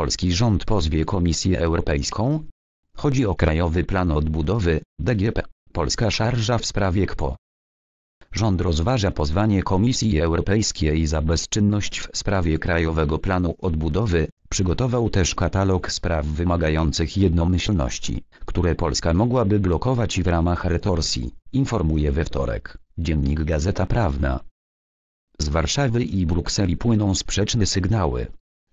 polski rząd pozwie Komisję Europejską? Chodzi o Krajowy Plan Odbudowy, DGP, Polska Szarża w sprawie KPO. Rząd rozważa pozwanie Komisji Europejskiej za bezczynność w sprawie Krajowego Planu Odbudowy, przygotował też katalog spraw wymagających jednomyślności, które Polska mogłaby blokować w ramach retorsji, informuje we wtorek dziennik Gazeta Prawna. Z Warszawy i Brukseli płyną sprzeczne sygnały,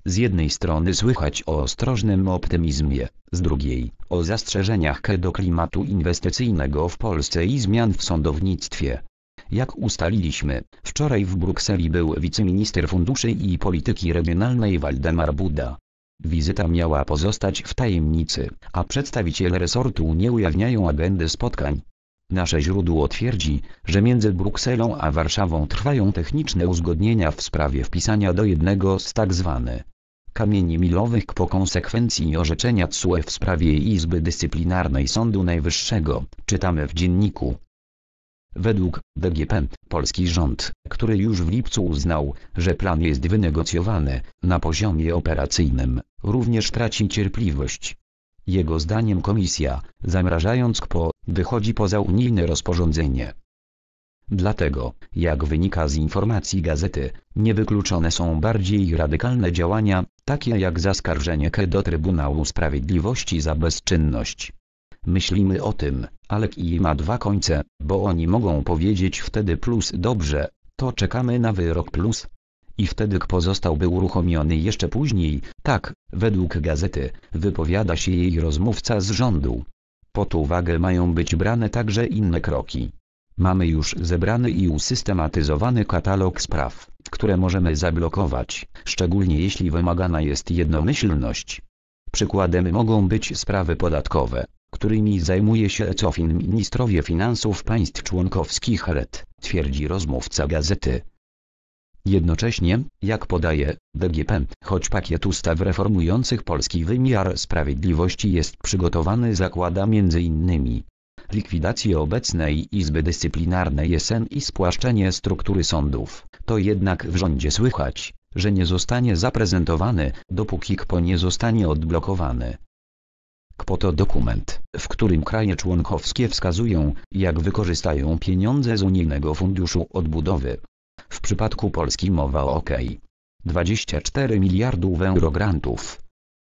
z jednej strony słychać o ostrożnym optymizmie, z drugiej o zastrzeżeniach do klimatu inwestycyjnego w Polsce i zmian w sądownictwie. Jak ustaliliśmy, wczoraj w Brukseli był wiceminister funduszy i polityki regionalnej Waldemar Buda. Wizyta miała pozostać w tajemnicy, a przedstawiciele resortu nie ujawniają agendy spotkań. Nasze źródło twierdzi, że między Brukselą a Warszawą trwają techniczne uzgodnienia w sprawie wpisania do jednego z tzw. Tak kamieni milowych po konsekwencji orzeczenia CUE w sprawie Izby Dyscyplinarnej Sądu Najwyższego, czytamy w dzienniku. Według DGP, polski rząd, który już w lipcu uznał, że plan jest wynegocjowany, na poziomie operacyjnym, również traci cierpliwość. Jego zdaniem komisja, zamrażając KPO, wychodzi poza unijne rozporządzenie. Dlatego, jak wynika z informacji gazety, niewykluczone są bardziej radykalne działania, takie jak zaskarżenie KE do Trybunału Sprawiedliwości za bezczynność. Myślimy o tym, ale i ma dwa końce, bo oni mogą powiedzieć wtedy plus dobrze, to czekamy na wyrok plus. I wtedy pozostałby uruchomiony jeszcze później, tak, według gazety, wypowiada się jej rozmówca z rządu. Pod uwagę mają być brane także inne kroki. Mamy już zebrany i usystematyzowany katalog spraw które możemy zablokować, szczególnie jeśli wymagana jest jednomyślność. Przykładem mogą być sprawy podatkowe, którymi zajmuje się ECOFIN ministrowie finansów państw członkowskich RED, twierdzi rozmówca gazety. Jednocześnie, jak podaje DGP, choć pakiet ustaw reformujących polski wymiar sprawiedliwości jest przygotowany zakłada m.in. likwidację obecnej Izby Dyscyplinarnej SN i spłaszczenie struktury sądów to jednak w rządzie słychać, że nie zostanie zaprezentowany, dopóki KPO nie zostanie odblokowany. KPO to dokument, w którym kraje członkowskie wskazują, jak wykorzystają pieniądze z unijnego funduszu odbudowy. W przypadku Polski mowa o OK. 24 miliardów euro grantów